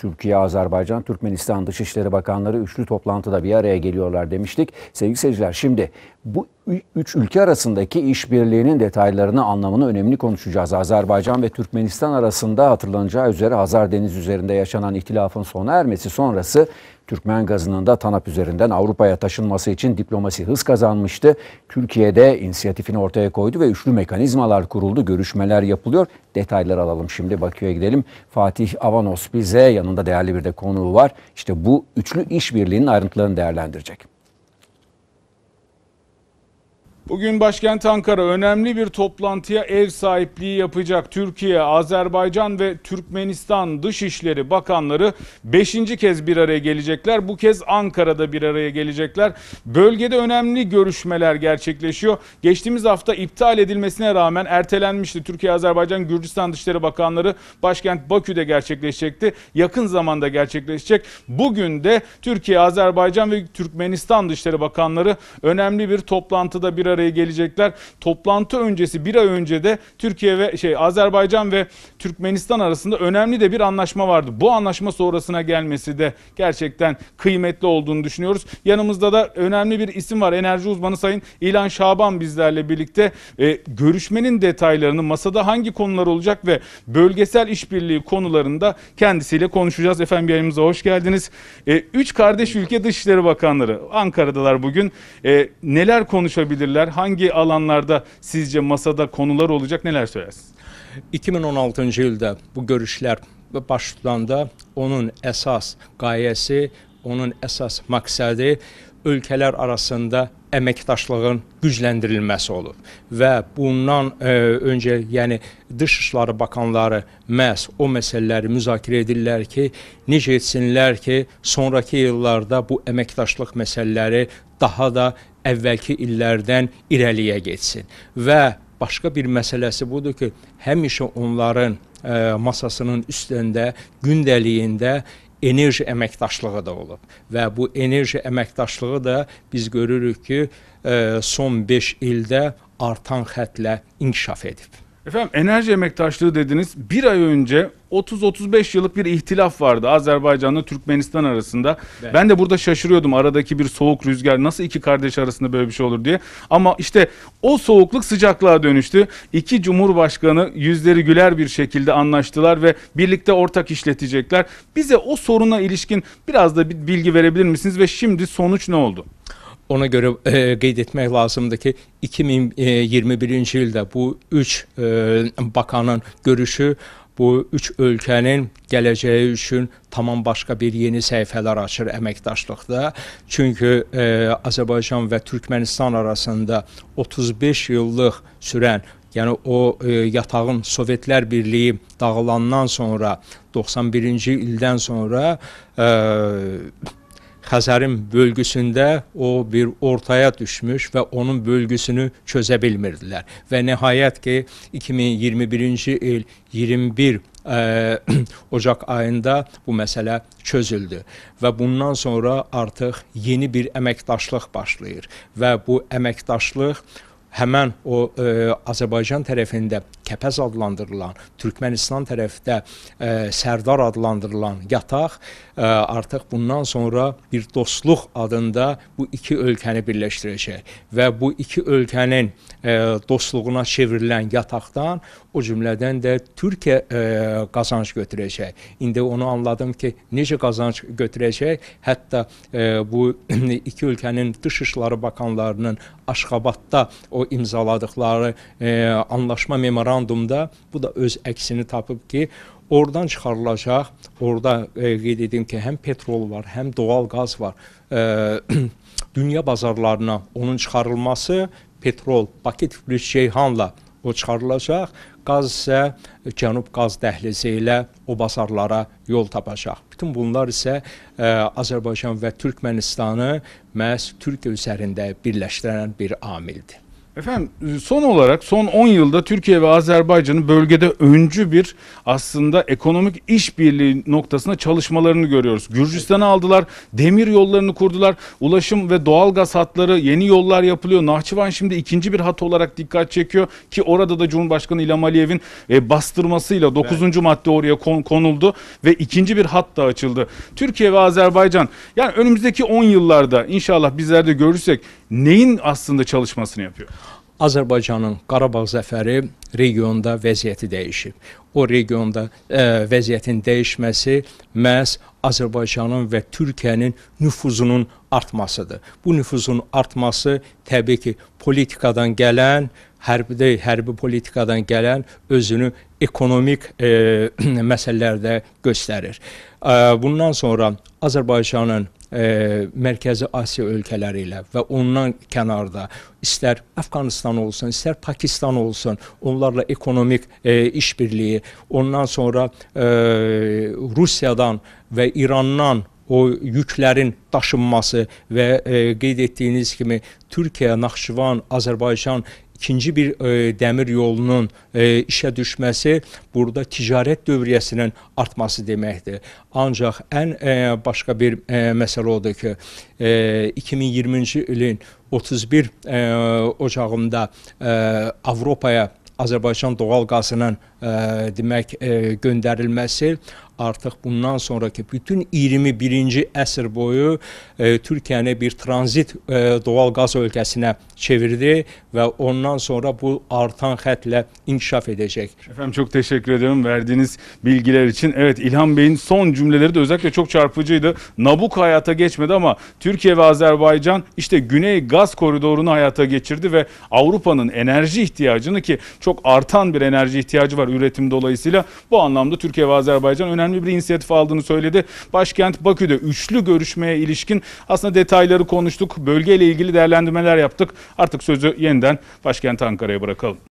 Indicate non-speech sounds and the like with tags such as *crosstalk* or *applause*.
Türkiye, Azerbaycan, Türkmenistan Dışişleri Bakanları üçlü toplantıda bir araya geliyorlar demiştik. Sevgili seyirciler şimdi bu üç ülke arasındaki işbirliğinin detaylarını, anlamını önemli konuşacağız. Azerbaycan ve Türkmenistan arasında hatırlanacağı üzere Hazar Denizi üzerinde yaşanan ihtilafın sona ermesi sonrası Türkmen gazının da TANAP üzerinden Avrupa'ya taşınması için diplomasi hız kazanmıştı. Türkiye'de inisiyatifini ortaya koydu ve üçlü mekanizmalar kuruldu, görüşmeler yapılıyor. Detayları alalım şimdi Bakü'ye gidelim. Fatih Avanos bize yanında değerli bir de konuğu var. İşte bu üçlü işbirliğinin ayrıntılarını değerlendirecek. Bugün başkent Ankara önemli bir toplantıya ev sahipliği yapacak. Türkiye, Azerbaycan ve Türkmenistan Dışişleri Bakanları 5. kez bir araya gelecekler. Bu kez Ankara'da bir araya gelecekler. Bölgede önemli görüşmeler gerçekleşiyor. Geçtiğimiz hafta iptal edilmesine rağmen ertelenmişti. Türkiye, Azerbaycan, Gürcistan Dışişleri Bakanları başkent Bakü'de gerçekleşecekti. Yakın zamanda gerçekleşecek. Bugün de Türkiye, Azerbaycan ve Türkmenistan Dışişleri Bakanları önemli bir toplantıda bir araya araya gelecekler. Toplantı öncesi bir ay önce de Türkiye ve şey Azerbaycan ve Türkmenistan arasında önemli de bir anlaşma vardı. Bu anlaşma sonrasına gelmesi de gerçekten kıymetli olduğunu düşünüyoruz. Yanımızda da önemli bir isim var. Enerji uzmanı Sayın İlan Şaban bizlerle birlikte e, görüşmenin detaylarını, masada hangi konular olacak ve bölgesel işbirliği konularında kendisiyle konuşacağız. Efendim yayınımıza hoş geldiniz. E, üç kardeş ülke Dışişleri Bakanları Ankara'dalar bugün. E, neler konuşabilirler? hedefler? Hangi alanlarda sizce masada konular olacak? Neler söylersiniz? 2016-cı ildə bu görüşlər baş tutanda onun əsas qayəsi, onun əsas məqsədi ölkələr arasında əməkdaşlığın gücləndirilməsi olub və bundan ə, e, öncə, yəni Dışişləri Bakanları məhz o məsələləri müzakirə edirlər ki, necə etsinlər ki, sonrakı illərdə bu əməkdaşlıq məsələləri daha da əvvəlki illərdən irəliyə getsin. Və başqa bir məsələsi budur ki, həmişə onların ə, e, masasının üstündə, gündəliyində enerji əməkdaşlığı da olub və bu enerji əməkdaşlığı da biz görürük ki, ə, e, son 5 ildə artan xətlə inkişaf edib. Efendim enerji emektaşlığı dediniz. Bir ay önce 30-35 yıllık bir ihtilaf vardı Azerbaycan'la Türkmenistan arasında. Evet. Ben de burada şaşırıyordum aradaki bir soğuk rüzgar nasıl iki kardeş arasında böyle bir şey olur diye. Ama işte o soğukluk sıcaklığa dönüştü. İki cumhurbaşkanı yüzleri güler bir şekilde anlaştılar ve birlikte ortak işletecekler. Bize o soruna ilişkin biraz da bir bilgi verebilir misiniz ve şimdi sonuç ne oldu? Ona görə e, qeyd etmək lazımdır ki, 2021-ci e, ildə bu üç e, bakanın görüşü bu üç ölkənin gələcəyi üçün tamam başqa bir yeni səhifələr açır əməkdaşlıqda. Çünki e, Azərbaycan və Türkmənistan arasında 35 yıllıq sürən Yəni o e, yatağın Sovetlər Birliyi dağılandan sonra 91-ci ildən sonra e, Xəzərin bölgüsündə o bir ortaya düşmüş və onun bölgüsünü çözə bilmirdilər. Və nəhayət ki 2021-ci il 21 ə, e, *clears throat* ocaq ayında bu məsələ çözüldü və bundan sonra artıq yeni bir əməkdaşlıq başlayır və bu əməkdaşlıq həmən o ə, e, Azərbaycan tərəfində Kəpəz adlandırılan, Türkmənistan tərəfdə ə, e, Sərdar adlandırılan yataq ə, e, artıq bundan sonra bir dostluq adında bu iki ölkəni birləşdirəcək və bu iki ölkənin ə, dostluğuna çevrilən yataqdan o cümlədən də Türkiyə ə, qazanc götürəcək. İndi onu anladım ki, necə qazanc götürəcək? Hətta ə, bu *clears throat* iki ölkənin dış işləri bakanlarının Aşxabadda o o imzaladıqları e, anlaşma memorandumda bu da öz əksini tapıb ki, Oradan çıxarılacaq, orada e, qeyd edim ki, həm petrol var, həm doğal qaz var. E, *clears throat* dünya bazarlarına onun çıxarılması petrol paket plus Ceyhanla o çıxarılacaq, qaz isə Cənub qaz dəhlizi ilə o bazarlara yol tapacaq. Bütün bunlar isə ə, e, Azərbaycan və Türkmenistanı məhz Türkiyə üzərində birləşdirən bir amildir. Efendim son olarak son 10 yılda Türkiye ve Azerbaycan'ın bölgede öncü bir aslında ekonomik işbirliği noktasında çalışmalarını görüyoruz. Gürcistan'ı aldılar, demir yollarını kurdular, ulaşım ve doğal gaz hatları, yeni yollar yapılıyor. Nahçıvan şimdi ikinci bir hat olarak dikkat çekiyor ki orada da Cumhurbaşkanı İlham Aliyev'in e, bastırmasıyla 9. Evet. madde oraya konuldu ve ikinci bir hat da açıldı. Türkiye ve Azerbaycan yani önümüzdeki 10 yıllarda inşallah bizler de görürsek neyin aslında çalışmasını yapıyor? Azərbaycanın Qarabağ zəfəri regionda vəziyyəti dəyişib. O regionda ə, e, vəziyyətin dəyişməsi məhz Azərbaycanın və Türkiyənin nüfuzunun artmasıdır. Bu nüfuzun artması təbii ki, politikadan gələn, hərbi hərbi politikadan gələn özünü ekonomik ə, e, *clears throat* məsələlərdə göstərir. Ə, e, bundan sonra Azərbaycanın e, Mərkəzi Asiya ölkələri ilə və ondan kənarda istər Afqanistan olsun, istər Pakistan olsun, onlarla ekonomik e, işbirliyi, ondan sonra e, Rusiyadan və İrandan o yüklərin daşınması və e, qeyd etdiyiniz kimi Türkiyə, Naxçıvan, Azərbaycan ikinci bir e, dəmir yolunun e, işə düşməsi burada ticarət dövriyyəsinin artması deməkdir. Ancaq ən e, başqa bir e, məsələ odur ki, e, 2020-ci ilin 31 e, ocağında e, Avropaya Azərbaycan doğal qazının Ee, demek gönderilmesi artık bundan sonraki bütün 21-ci əsr boyu e, Türkiyəni bir transit e, doğal gaz ölkəsinə çevirdi ve ondan sonra bu artan xətlə inkişaf edəcək. Efendim çok teşekkür ederim verdiğiniz bilgiler için. Evet İlhan Bey'in son cümleleri de özellikle çok çarpıcıydı. Nabuk hayata geçmedi ama Türkiye ve Azerbaycan işte Güney Gaz Koridoru'nu hayata geçirdi ve Avrupa'nın enerji ihtiyacını ki çok artan bir enerji ihtiyacı var üretim dolayısıyla. Bu anlamda Türkiye ve Azerbaycan önemli bir inisiyatif aldığını söyledi. Başkent Bakü'de üçlü görüşmeye ilişkin aslında detayları konuştuk. Bölgeyle ilgili değerlendirmeler yaptık. Artık sözü yeniden başkent Ankara'ya bırakalım.